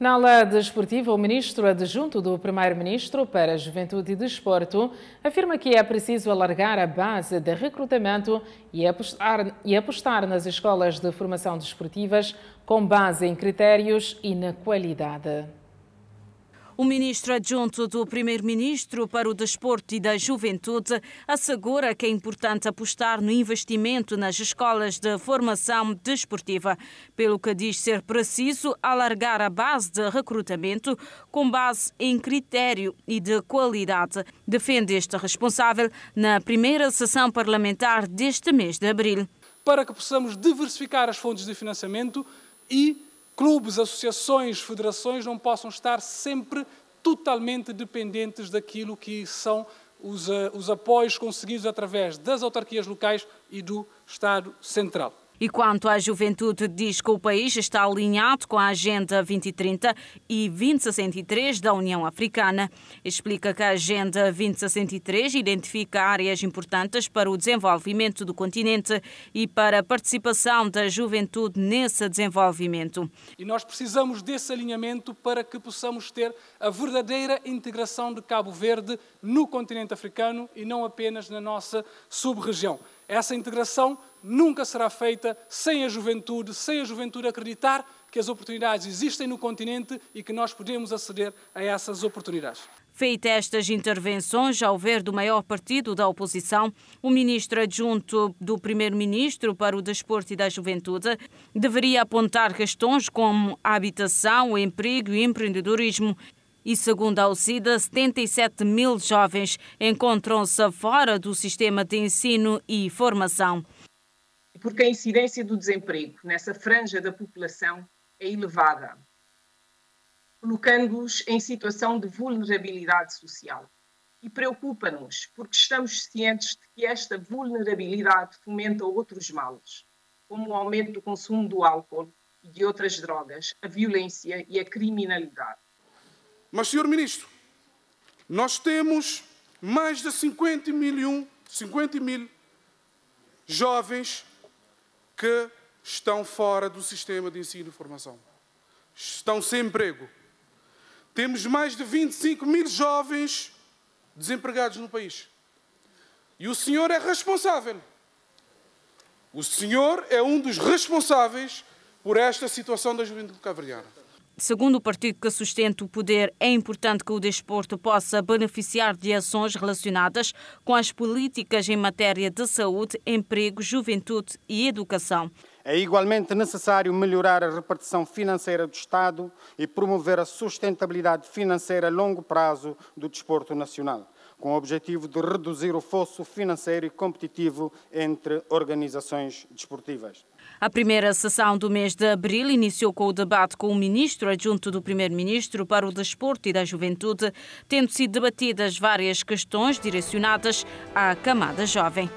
Na aula desportiva, o ministro adjunto do primeiro-ministro para a Juventude e Desporto afirma que é preciso alargar a base de recrutamento e apostar, e apostar nas escolas de formação desportivas com base em critérios e na qualidade. O ministro adjunto do Primeiro-Ministro para o Desporto e da Juventude assegura que é importante apostar no investimento nas escolas de formação desportiva, pelo que diz ser preciso alargar a base de recrutamento com base em critério e de qualidade. Defende este responsável na primeira sessão parlamentar deste mês de abril. Para que possamos diversificar as fontes de financiamento e clubes, associações, federações não possam estar sempre totalmente dependentes daquilo que são os, eh, os apoios conseguidos através das autarquias locais e do Estado Central. E quanto à juventude, diz que o país está alinhado com a Agenda 2030 e 2063 da União Africana. Explica que a Agenda 2063 identifica áreas importantes para o desenvolvimento do continente e para a participação da juventude nesse desenvolvimento. E nós precisamos desse alinhamento para que possamos ter a verdadeira integração de Cabo Verde no continente africano e não apenas na nossa sub-região. Essa integração nunca será feita sem a juventude, sem a juventude acreditar que as oportunidades existem no continente e que nós podemos aceder a essas oportunidades. Feitas estas intervenções, ao ver do maior partido da oposição, o ministro adjunto do primeiro-ministro para o Desporto e da Juventude deveria apontar questões como habitação, emprego e empreendedorismo e segundo a OCIDA, 77 mil jovens encontram-se fora do sistema de ensino e formação porque a incidência do desemprego nessa franja da população é elevada, colocando-os em situação de vulnerabilidade social. E preocupa-nos, porque estamos cientes de que esta vulnerabilidade fomenta outros males, como o aumento do consumo do álcool e de outras drogas, a violência e a criminalidade. Mas, Sr. Ministro, nós temos mais de 50 mil, 50 mil jovens que estão fora do sistema de ensino e formação. Estão sem emprego. Temos mais de 25 mil jovens desempregados no país. E o senhor é responsável. O senhor é um dos responsáveis por esta situação da juventude do verdiana Segundo o partido que sustenta o poder, é importante que o desporto possa beneficiar de ações relacionadas com as políticas em matéria de saúde, emprego, juventude e educação. É igualmente necessário melhorar a repartição financeira do Estado e promover a sustentabilidade financeira a longo prazo do desporto nacional, com o objetivo de reduzir o fosso financeiro e competitivo entre organizações desportivas. A primeira sessão do mês de abril iniciou com o debate com o ministro adjunto do primeiro-ministro para o desporto e da juventude, tendo sido debatidas várias questões direcionadas à camada jovem.